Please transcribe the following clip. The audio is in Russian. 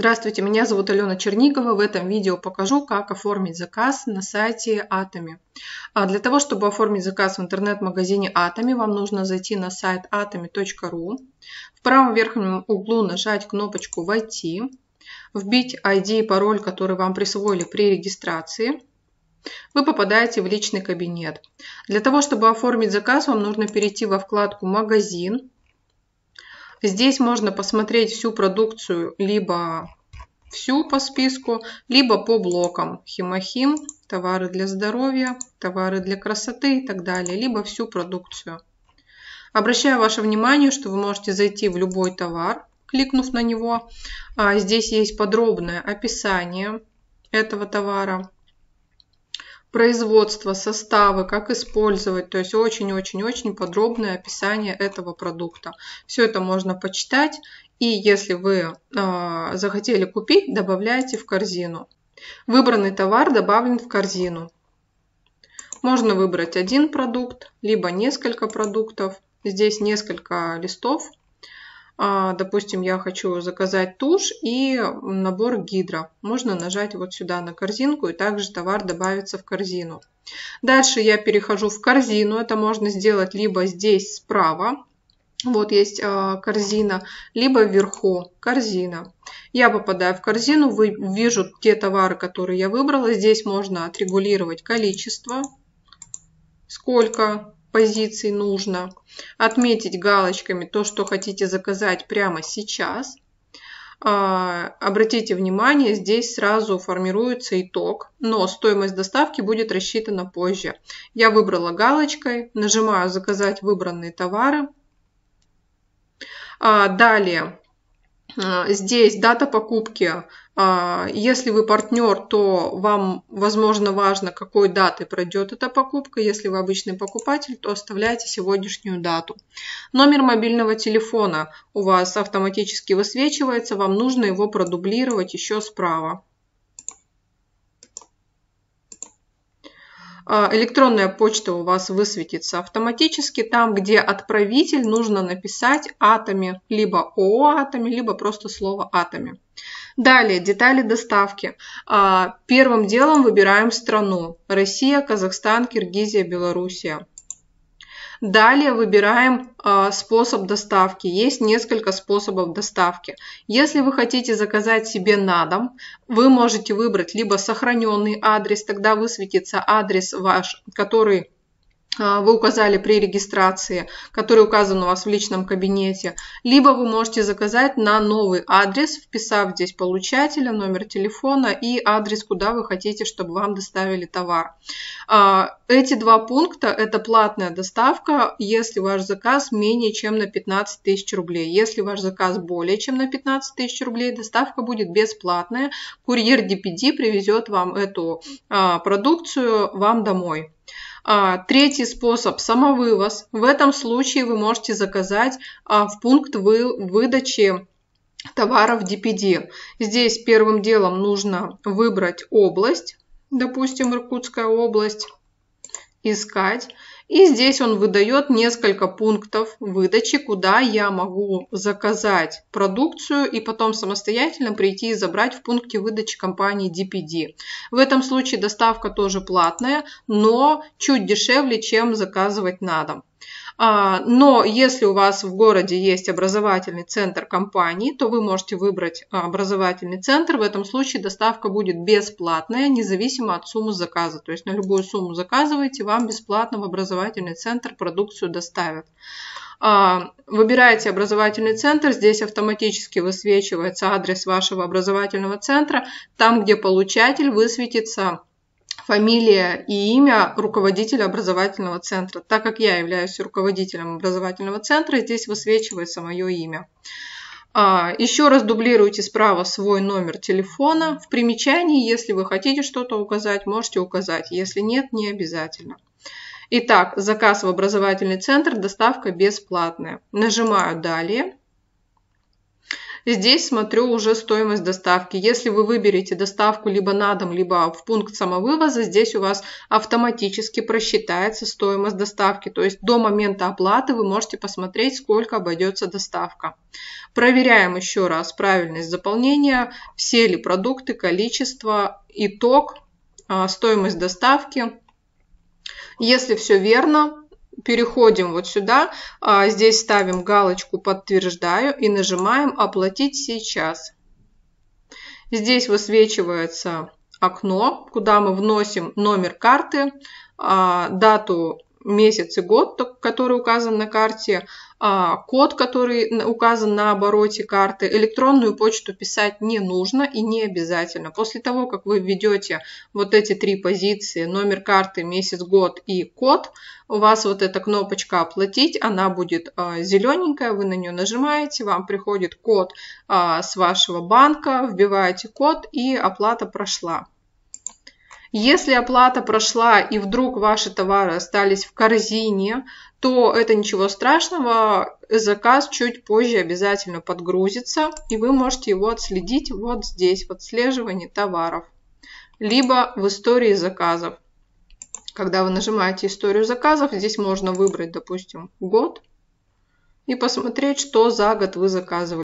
Здравствуйте, меня зовут Алена Чернигова. В этом видео покажу, как оформить заказ на сайте Атоми. А для того, чтобы оформить заказ в интернет-магазине Атоми, вам нужно зайти на сайт atomy.ru. В правом верхнем углу нажать кнопочку «Войти», вбить ID и пароль, который вам присвоили при регистрации. Вы попадаете в личный кабинет. Для того, чтобы оформить заказ, вам нужно перейти во вкладку «Магазин», Здесь можно посмотреть всю продукцию либо всю по списку, либо по блокам. Химохим, товары для здоровья, товары для красоты и так далее, либо всю продукцию. Обращаю ваше внимание, что вы можете зайти в любой товар, кликнув на него. А, здесь есть подробное описание этого товара производство, составы, как использовать. То есть очень-очень-очень подробное описание этого продукта. Все это можно почитать. И если вы э, захотели купить, добавляйте в корзину. Выбранный товар добавлен в корзину. Можно выбрать один продукт, либо несколько продуктов. Здесь несколько листов а, допустим, я хочу заказать тушь и набор гидро. Можно нажать вот сюда на корзинку и также товар добавится в корзину. Дальше я перехожу в корзину. Это можно сделать либо здесь справа, вот есть а, корзина, либо вверху корзина. Я попадаю в корзину, вижу те товары, которые я выбрала. Здесь можно отрегулировать количество, сколько позиций нужно отметить галочками то, что хотите заказать прямо сейчас. А, обратите внимание, здесь сразу формируется итог, но стоимость доставки будет рассчитана позже. Я выбрала галочкой, нажимаю «Заказать выбранные товары». А, далее а, здесь дата покупки. А, если вы партнер, то вам, возможно, важно, какой даты пройдет эта покупка. Если вы обычный покупатель, то оставляйте сегодняшнюю дату. Номер мобильного телефона у вас автоматически высвечивается. Вам нужно его продублировать еще справа. А, электронная почта у вас высветится автоматически. Там, где отправитель, нужно написать атоми либо о атоми либо просто слово атоми. Далее, детали доставки. А, первым делом выбираем страну. Россия, Казахстан, Киргизия, Белоруссия. Далее выбираем а, способ доставки. Есть несколько способов доставки. Если вы хотите заказать себе на дом, вы можете выбрать либо сохраненный адрес, тогда высветится адрес ваш, который а, вы указали при регистрации, который указан у вас в личном кабинете, либо вы можете заказать на новый адрес, вписав здесь получателя, номер телефона и адрес, куда вы хотите, чтобы вам доставили товар. А, эти два пункта – это платная доставка, если ваш заказ менее чем на 15 тысяч рублей. Если ваш заказ более чем на 15 тысяч рублей, доставка будет бесплатная. Курьер DPD привезет вам эту а, продукцию вам домой. А, третий способ – самовывоз. В этом случае вы можете заказать а, в пункт выдачи товаров DPD. Здесь первым делом нужно выбрать область, допустим, Иркутская область, искать. И здесь он выдает несколько пунктов выдачи, куда я могу заказать продукцию и потом самостоятельно прийти и забрать в пункте выдачи компании DPD. В этом случае доставка тоже платная, но чуть дешевле, чем заказывать на дом. А, но если у вас в городе есть образовательный центр компании, то вы можете выбрать а, образовательный центр. В этом случае доставка будет бесплатная, независимо от суммы заказа. То есть на любую сумму заказываете, вам бесплатно в образовательный центр продукцию доставят. А, выбираете образовательный центр, здесь автоматически высвечивается адрес вашего образовательного центра. Там, где получатель, высветится фамилия и имя руководителя образовательного центра. Так как я являюсь руководителем образовательного центра, здесь высвечивается мое имя. А, Еще раз дублируйте справа свой номер телефона. В примечании, если вы хотите что-то указать, можете указать. Если нет, не обязательно. Итак, заказ в образовательный центр, доставка бесплатная. Нажимаю «Далее». Здесь смотрю уже стоимость доставки. Если вы выберете доставку либо на дом, либо в пункт самовывоза, здесь у вас автоматически просчитается стоимость доставки. То есть до момента оплаты вы можете посмотреть, сколько обойдется доставка. Проверяем еще раз правильность заполнения, все ли продукты, количество, итог, а, стоимость доставки. Если все верно, переходим вот сюда, а, здесь ставим галочку «Подтверждаю» и нажимаем «Оплатить сейчас». Здесь высвечивается окно, куда мы вносим номер карты, а, дату, месяц и год, который указан на карте, а, код, который указан на обороте карты. Электронную почту писать не нужно и не обязательно. После того, как вы введете вот эти три позиции, номер карты, месяц, год и код, у вас вот эта кнопочка «Оплатить», она будет а, зелененькая, вы на нее нажимаете, вам приходит код а, с вашего банка, вбиваете код и оплата прошла. Если оплата прошла и вдруг ваши товары остались в корзине, то это ничего страшного, заказ чуть позже обязательно подгрузится, и вы можете его отследить вот здесь, в отслеживании товаров, либо в истории заказов. Когда вы нажимаете историю заказов, здесь можно выбрать, допустим, год и посмотреть, что за год вы заказывали.